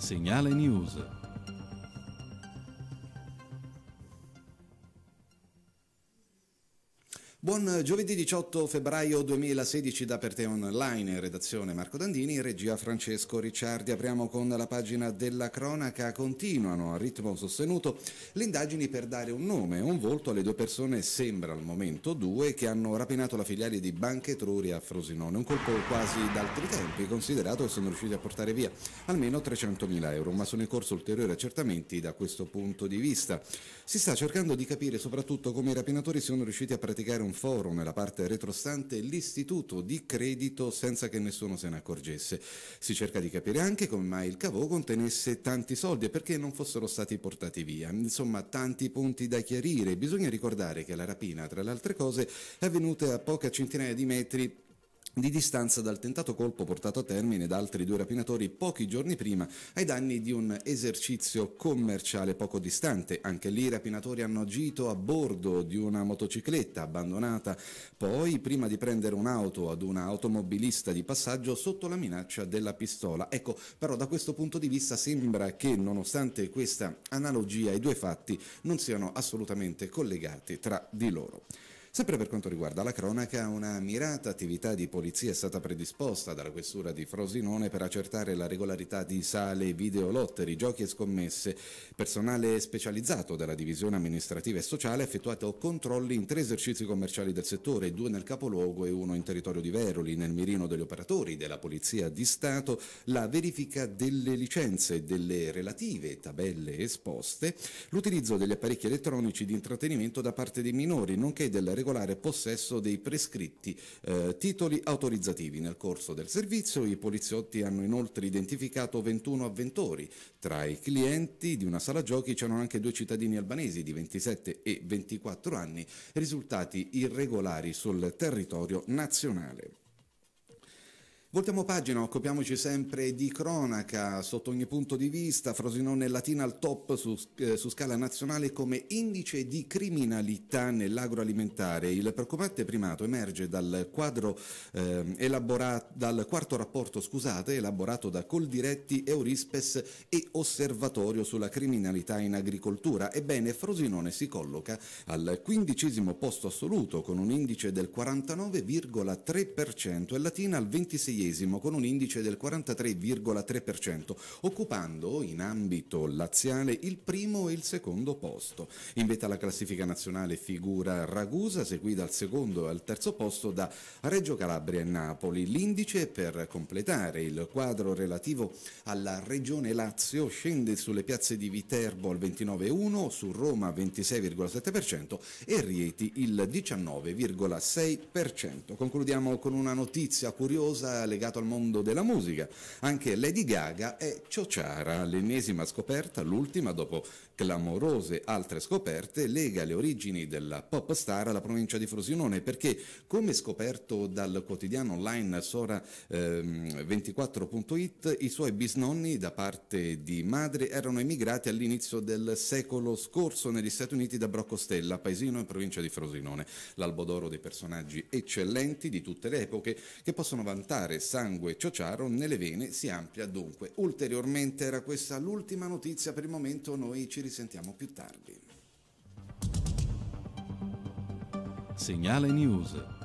Sem e Usa. Buon eh, giovedì 18 febbraio 2016 da Per Te Online, redazione Marco Dandini, regia Francesco Ricciardi. Apriamo con la pagina della cronaca. Continuano a ritmo sostenuto le indagini per dare un nome e un volto alle due persone, sembra al momento due, che hanno rapinato la filiale di Banca Etruria a Frosinone. Un colpo quasi d'altri tempi, considerato che sono riusciti a portare via almeno 300.000 euro, ma sono in corso ulteriori accertamenti da questo punto di vista. Si sta cercando di capire soprattutto come i rapinatori siano riusciti a praticare un un foro nella parte retrostante l'istituto di credito senza che nessuno se ne accorgesse. Si cerca di capire anche come mai il cavò contenesse tanti soldi e perché non fossero stati portati via. Insomma, tanti punti da chiarire. Bisogna ricordare che la rapina, tra le altre cose, è avvenuta a poca centinaia di metri di distanza dal tentato colpo portato a termine da altri due rapinatori pochi giorni prima ai danni di un esercizio commerciale poco distante. Anche lì i rapinatori hanno agito a bordo di una motocicletta abbandonata, poi prima di prendere un'auto ad un automobilista di passaggio sotto la minaccia della pistola. Ecco, però da questo punto di vista sembra che nonostante questa analogia i due fatti non siano assolutamente collegati tra di loro. Sempre per quanto riguarda la cronaca, una mirata attività di polizia è stata predisposta dalla questura di Frosinone per accertare la regolarità di sale, videolotteri, giochi e scommesse. Personale specializzato della divisione amministrativa e sociale ha effettuato controlli in tre esercizi commerciali del settore, due nel capoluogo e uno in territorio di Veroli, nel mirino degli operatori della Polizia di Stato, la verifica delle licenze, e delle relative tabelle esposte, l'utilizzo degli apparecchi elettronici di intrattenimento da parte dei minori, nonché della regolare possesso dei prescritti eh, titoli autorizzativi. Nel corso del servizio i poliziotti hanno inoltre identificato 21 avventori. Tra i clienti di una sala giochi c'erano anche due cittadini albanesi di 27 e 24 anni, risultati irregolari sul territorio nazionale. Voltiamo pagina, occupiamoci sempre di cronaca sotto ogni punto di vista. Frosinone Latina al top su, eh, su, scala nazionale come indice di criminalità nell'agroalimentare. Il preoccupante primato emerge dal, quadro, eh, elaborato, dal quarto rapporto scusate, elaborato da Coldiretti, Eurispes e Osservatorio sulla criminalità in agricoltura. Ebbene, Frosinone si colloca al quindicesimo posto assoluto con un indice del 49,3% e Latina al 26 36 con un indice del 43,3%, occupando in ambito laziale il primo e il secondo posto. In vetta alla classifica nazionale figura Ragusa, seguita al secondo e al terzo posto da Reggio Calabria e Napoli. L'indice per completare il quadro relativo alla regione Lazio scende sulle piazze di Viterbo al 29,1, su Roma 26,7% e Rieti il 19,6%. Concludiamo con una notizia curiosa legato al mondo della musica. Anche Lady Gaga è Ciociara, l'ennesima scoperta, l'ultima dopo clamorose altre scoperte, lega le origini della pop star alla provincia di Frosinone perché, come scoperto dal quotidiano online Sora24.it, ehm, i suoi bisnonni da parte di madre erano emigrati all'inizio del secolo scorso negli Stati Uniti da Brocostella, paesino in provincia di Frosinone. L'albodoro dei personaggi eccellenti di tutte le epoche che possono vantare sangue ciociaro nelle vene si amplia dunque ulteriormente. Era questa l'ultima notizia per il momento, noi ci risentiamo più tardi. Segnale News